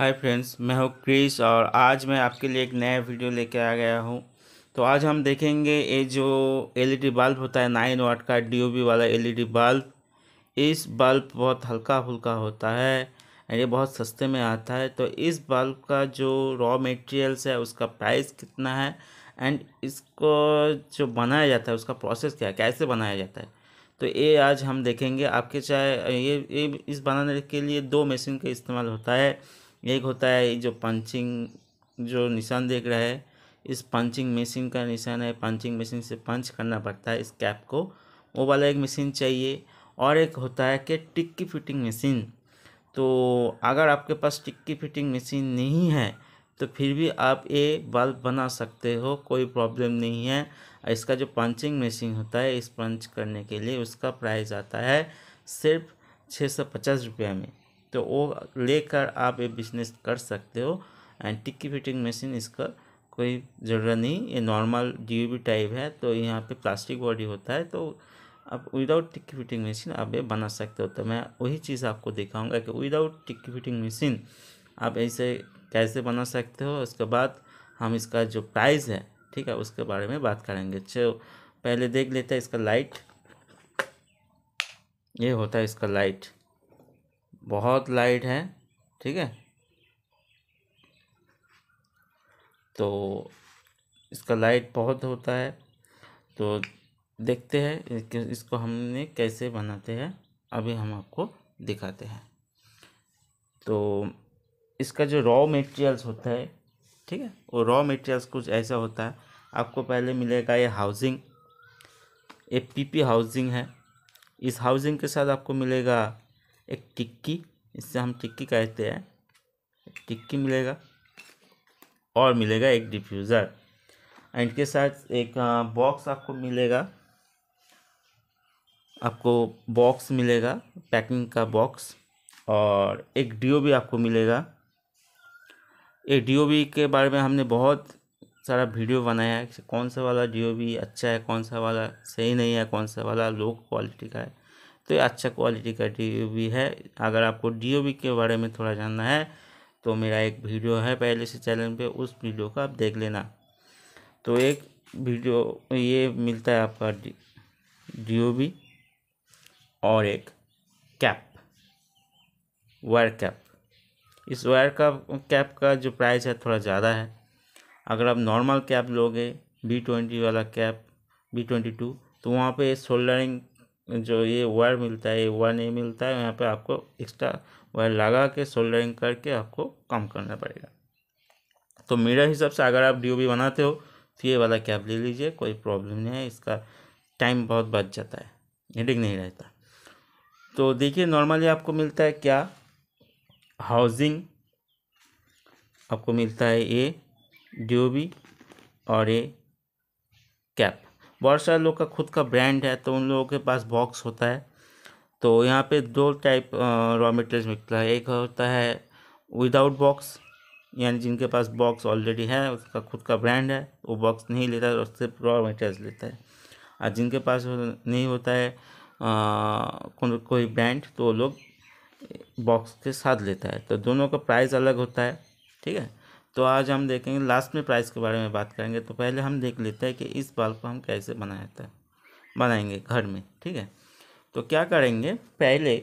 hi friends मैं हूँ Chris और आज मैं आपके लिए एक नया वीडियो लेके आ गया हूँ तो आज हम देखेंगे ये जो एलईडी बल्ब होता है नाइन वाट का डीओबी वाला एलईडी बल्ब इस बल्ब बहुत हल्का फुल्का होता है ये बहुत सस्ते में आता है तो इस बल्ब का जो रॉ मटेरियल्स है उसका प्राइस कितना है एंड इसको जो बनाया जाता है उसका प्रोसेस क्या है कैसे बनाया जाता है तो ये आज हम देखेंगे आपके चाहे ये, ये इस बनाने के लिए दो मशीन का इस्तेमाल होता है एक होता है जो पंचिंग जो निशान देख रहा है इस पंचिंग मशीन का निशान है पंचिंग मशीन से पंच करना पड़ता है इस कैप को वो वाला एक मशीन चाहिए और एक होता है कि टिक्की फिटिंग मशीन तो अगर आपके पास टिक्की फिटिंग मशीन नहीं है तो फिर भी आप ये बल्ब बना सकते हो कोई प्रॉब्लम नहीं है इसका जो पंचिंग मशीन होता है इस पंच करने के लिए उसका प्राइस आता है सिर्फ छः सौ पचास रुपये में तो वो लेकर आप ये बिजनेस कर सकते हो एंड टिक्की फिटिंग मशीन इसका कोई ज़रूरत नहीं ये नॉर्मल डी टाइप है तो यहाँ पे प्लास्टिक बॉडी होता है तो आप विदाउट टिक्की फिटिंग मशीन आप ये बना सकते हो तो मैं वही चीज़ आपको दिखाऊंगा कि विदाउट टिक्की फिटिंग मशीन आप ऐसे कैसे बना सकते हो उसके बाद हम इसका जो प्राइस है ठीक है उसके बारे में बात करेंगे चलो पहले देख लेते हैं इसका लाइट ये होता है इसका लाइट बहुत लाइट है ठीक है तो इसका लाइट बहुत होता है तो देखते हैं इसको हमने कैसे बनाते हैं अभी हम आपको दिखाते हैं तो इसका जो रॉ मटेरियल्स होता है ठीक है वो रॉ मटेरियल्स कुछ ऐसा होता है आपको पहले मिलेगा ये हाउसिंग ये पीपी हाउसिंग है इस हाउसिंग के साथ आपको मिलेगा एक टिक्की इससे हम टिक्की कहते हैं टिक्की मिलेगा और मिलेगा एक डिफ्यूज़र एंड के साथ एक बॉक्स आपको मिलेगा आपको बॉक्स मिलेगा पैकिंग का बॉक्स और एक डीओ भी आपको मिलेगा ये डी के बारे में हमने बहुत सारा वीडियो बनाया है कौन सा वाला डी अच्छा है कौन सा वाला सही नहीं है कौन सा वाला लो क्वालिटी का है तो अच्छा क्वालिटी का डी है अगर आपको डी के बारे में थोड़ा जानना है तो मेरा एक वीडियो है पहले से चैनल पे उस वीडियो का आप देख लेना तो एक वीडियो ये मिलता है आपका डी और एक कैप वायर कैप इस वायर का कैप का जो प्राइस है थोड़ा ज़्यादा है अगर आप नॉर्मल कैप लोगे बी ट्वेंटी वाला कैप बी ट्वेंटी टू तो वहाँ पे सोल्डरिंग जो ये वायर मिलता है ये वायर नहीं मिलता है यहाँ पे आपको एक्स्ट्रा वायर लगा के सोल्डरिंग करके आपको कम करना पड़ेगा तो मेरा हिसाब से अगर आप डी बनाते हो तो ये वाला कैब ले लीजिए कोई प्रॉब्लम नहीं है इसका टाइम बहुत बच जाता है हेडिक नहीं रहता तो देखिए नॉर्मली आपको मिलता है क्या हाउसिंग आपको मिलता है ए डी और ए कैप बहुत सारे लोग का खुद का ब्रांड है तो उन लोगों के पास बॉक्स होता है तो यहाँ पे दो टाइप रॉ मटेरियल्स मिलता है एक होता है विदाउट बॉक्स यानी जिनके पास बॉक्स ऑलरेडी है उसका खुद का ब्रांड है वो बॉक्स नहीं लेता है सिर्फ रॉ मटेरियल्स लेता है और जिनके पास नहीं होता है आ, कोई ब्रांड तो वो लोग बॉक्स के साथ लेता है तो दोनों का प्राइस अलग होता है ठीक है तो आज हम देखेंगे लास्ट में प्राइस के बारे में बात करेंगे तो पहले हम देख लेते हैं कि इस बल्ब को हम कैसे बनाया था बनाएंगे घर में ठीक है तो क्या करेंगे पहले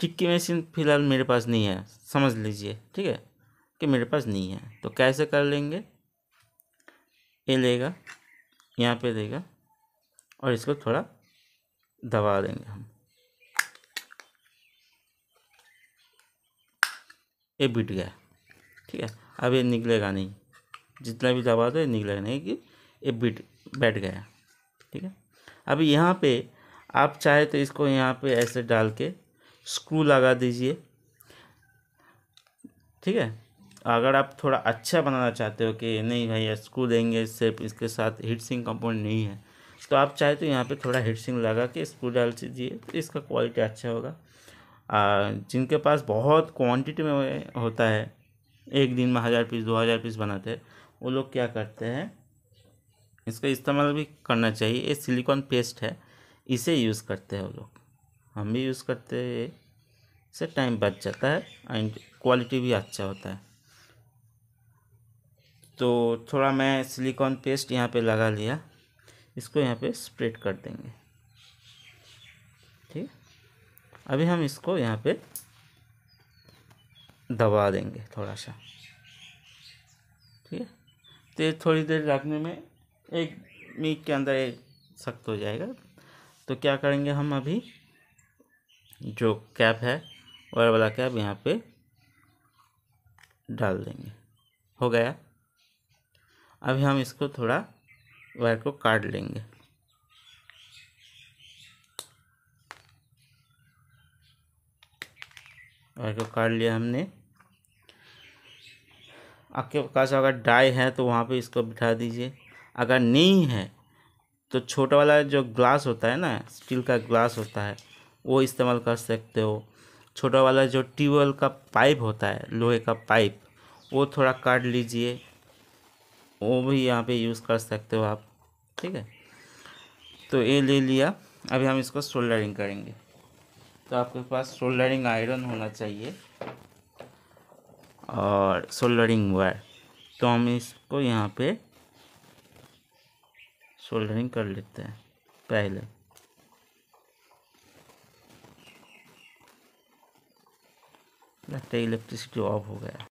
टिक्की मशीन फ़िलहाल मेरे पास नहीं है समझ लीजिए ठीक है कि मेरे पास नहीं है तो कैसे कर लेंगे ये लेगा यहाँ पे देगा और इसको थोड़ा दबा देंगे हम ये बिट गया ठीक है अब ये निकलेगा नहीं जितना भी दबा दो ये निकलेगा नहीं कि ये बिट बैठ गया ठीक है अब यहाँ पे आप चाहे तो इसको यहाँ पे ऐसे डाल के स्क्रू लगा दीजिए ठीक है अगर आप थोड़ा अच्छा बनाना चाहते हो कि नहीं भाई स्क्रू देंगे सिर्फ इसके साथ हीट सिंग कंपोनेंट नहीं है तो आप चाहे तो यहाँ पे थोड़ा हीट सिंग लगा के स्क्रू डाल दीजिए तो इसका क्वालिटी अच्छा होगा आ, जिनके पास बहुत क्वांटिटी में होता है एक दिन में हज़ार पीस दो हज़ार पीस बनाते हैं वो लोग क्या करते हैं इसका इस्तेमाल भी करना चाहिए ये सिलिकॉन पेस्ट है इसे यूज़ करते हैं वो लोग हम भी यूज़ करते हैं इससे टाइम बच जाता है एंड क्वालिटी भी अच्छा होता है तो थोड़ा मैं सिलिकॉन पेस्ट यहाँ पे लगा लिया इसको यहाँ पे स्प्रेड कर देंगे ठीक अभी हम इसको यहाँ पे दबा देंगे थोड़ा सा ठीक है तो थोड़ी देर रखने में एक मीट के अंदर एक सख्त हो जाएगा तो क्या करेंगे हम अभी जो कैप है वायर वाला कैप यहाँ पे डाल देंगे हो गया अभी हम इसको थोड़ा वायर को काट लेंगे वायर को काट लिया हमने आपके पास अगर डाई है तो वहाँ पे इसको बिठा दीजिए अगर नहीं है तो छोटा वाला जो ग्लास होता है ना स्टील का ग्लास होता है वो इस्तेमाल कर सकते हो छोटा वाला जो ट्यूबवेल का पाइप होता है लोहे का पाइप वो थोड़ा काट लीजिए वो भी यहाँ पे यूज़ कर सकते हो आप ठीक है तो ये ले लिया अभी हम इसको सोल्डरिंग करेंगे तो आपके पास सोल्डरिंग आयरन होना चाहिए और सोल्डरिंग वायर तो हम इसको यहाँ पे सोल्डरिंग कर लेते हैं पहले लगता है इलेक्ट्रिसिटी ऑफ हो गया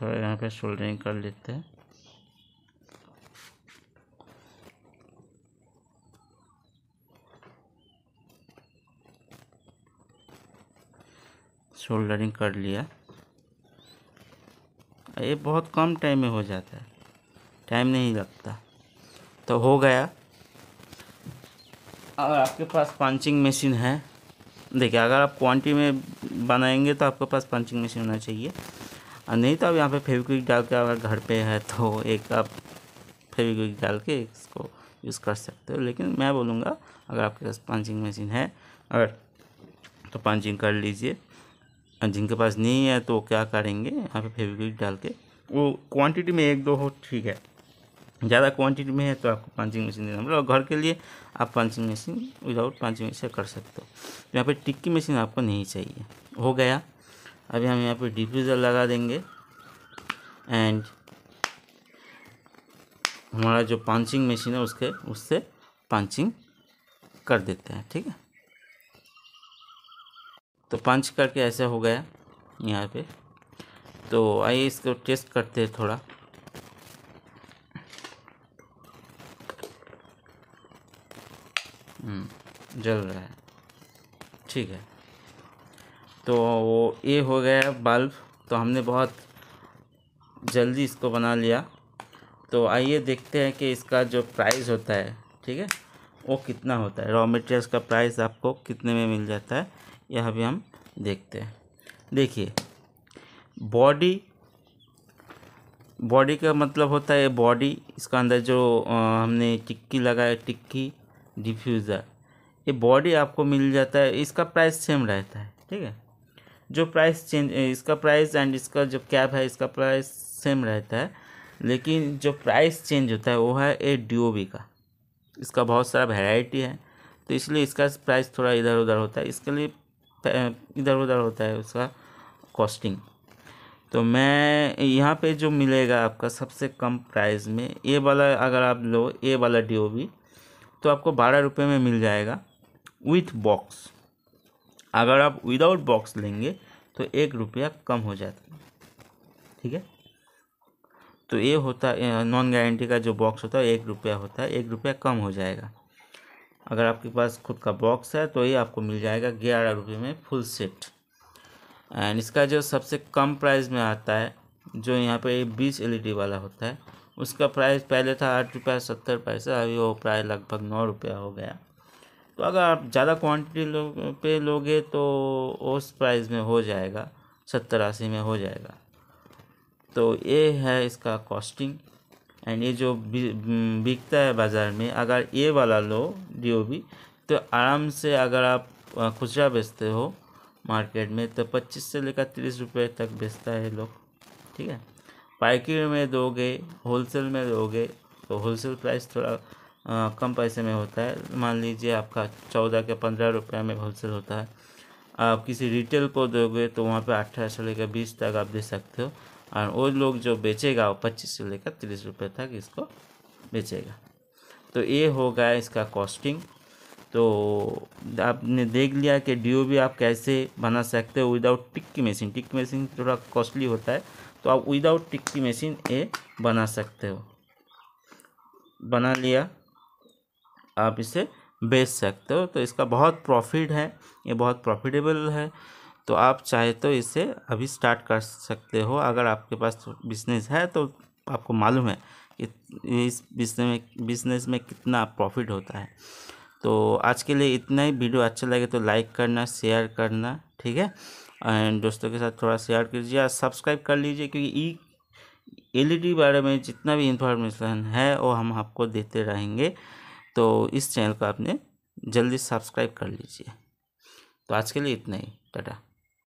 थोड़ा यहाँ पे सोल्डरिंग कर लेते हैं सोल्डरिंग कर लिया ये बहुत कम टाइम में हो जाता है टाइम नहीं लगता तो हो गया और आपके पास पंचिंग मशीन है देखिए अगर आप क्वांटिटी में बनाएंगे तो आपके पास पंचिंग मशीन होना चाहिए और नहीं तो आप यहाँ पे फेविक्विक डाल के अगर घर पे है तो एक आप फेविक्विक डाल के इसको यूज़ कर सकते हो लेकिन मैं बोलूँगा अगर आपके पास पंचिंग मशीन है अगर तो पंचिंग कर लीजिए जिनके पास नहीं है तो क्या करेंगे यहाँ पे फेविक्विक डाल के वो क्वांटिटी में एक दो हो ठीक है ज़्यादा क्वांटिटी में है तो आपको पंचिंग मशीन देना पड़ेगा और घर के लिए आप punching machine without punching machine कर सकते हो तो यहाँ पर टिक्की मशीन आपको नहीं चाहिए हो गया अभी हम यहाँ पर डिफ्यूज़र लगा देंगे एंड हमारा जो पंचिंग मशीन है उसके उससे पंचिंग कर देते हैं ठीक है तो पंच करके ऐसे हो गया यहाँ पे तो आइए इसको टेस्ट करते हैं थोड़ा हम्म, जल रहा है ठीक है तो वो ये हो गया बल्ब तो हमने बहुत जल्दी इसको बना लिया तो आइए देखते हैं कि इसका जो प्राइस होता है ठीक है वो कितना होता है रॉ मटेरियल्स का प्राइस आपको कितने में मिल जाता है यह भी हम देखते हैं देखिए बॉडी बॉडी का मतलब होता है बॉडी इसका अंदर जो हमने टिक्की लगाया टिक्की डिफ्यूज़र ये बॉडी आपको मिल जाता है इसका प्राइस सेम रहता है ठीक है जो प्राइस चेंज इसका प्राइस एंड इसका जो कैब है इसका प्राइस सेम रहता है लेकिन जो प्राइस चेंज होता है वो है ए डी का इसका बहुत सारा वेराइटी है तो इसलिए इसका प्राइस थोड़ा इधर उधर होता है इसके लिए इधर उधर होता है उसका कॉस्टिंग तो मैं यहाँ पे जो मिलेगा आपका सबसे कम प्राइस में ए वाला अगर आप लो ए वाला डी तो आपको बारह रुपये में मिल जाएगा विथ बॉक्स अगर आप विदाउट बॉक्स लेंगे तो एक रुपया कम हो जाता है ठीक है तो ये होता है नॉन गारंटी का जो बॉक्स होता है एक रुपया होता है एक रुपया कम हो जाएगा अगर आपके पास खुद का बॉक्स है तो ये आपको मिल जाएगा ग्यारह रुपये में फुल सेट एंड इसका जो सबसे कम प्राइस में आता है जो यहाँ पे बीस एलईडी e वाला होता है उसका प्राइस पहले था आठ रुपये सत्तर पैसा अभी वो प्राइस लगभग नौ रुपया हो गया तो अगर आप ज़्यादा क्वांटिटी लो पे लोगे तो उस प्राइस में हो जाएगा सत्तर अस्सी में हो जाएगा तो ये है इसका कॉस्टिंग एंड ये जो बिकता है बाज़ार में अगर ये वाला लो डी तो आराम से अगर आप खुचरा बेचते हो मार्केट में तो पच्चीस से लेकर तीस रुपये तक बेचता है लोग ठीक है पाइकरी में दोगे होलसेल में दोगे तो होलसेल प्राइस थोड़ा आ, कम पैसे में होता है मान लीजिए आपका चौदह के पंद्रह रुपये में होलसेल होता है आप किसी रिटेल को दोगे तो वहाँ पे अट्ठारह से लेकर बीस तक आप दे सकते हो और वो लोग जो बेचेगा वो पच्चीस से लेकर तीस रुपये तक इसको बेचेगा तो ये होगा इसका कॉस्टिंग तो आपने देख लिया कि डी आप कैसे बना सकते हो विदाउट टिक की मशीन टिक की मशीन थोड़ा कॉस्टली होता है तो आप विदाउट टिक की मशीन ये बना सकते हो बना लिया आप इसे बेच सकते हो तो इसका बहुत प्रॉफिट है ये बहुत प्रॉफिटेबल है तो आप चाहे तो इसे अभी स्टार्ट कर सकते हो अगर आपके पास बिजनेस है तो आपको मालूम है कि इस बिजनेस में बिजनेस में कितना प्रॉफिट होता है तो आज के लिए इतना ही वीडियो अच्छा लगे तो लाइक करना शेयर करना ठीक है एंड दोस्तों के साथ थोड़ा शेयर कीजिए और सब्सक्राइब कर लीजिए क्योंकि ई एल बारे में जितना भी इंफॉर्मेशन है वो हम आपको देते रहेंगे तो इस चैनल को आपने जल्दी सब्सक्राइब कर लीजिए तो आज के लिए इतना ही टाटा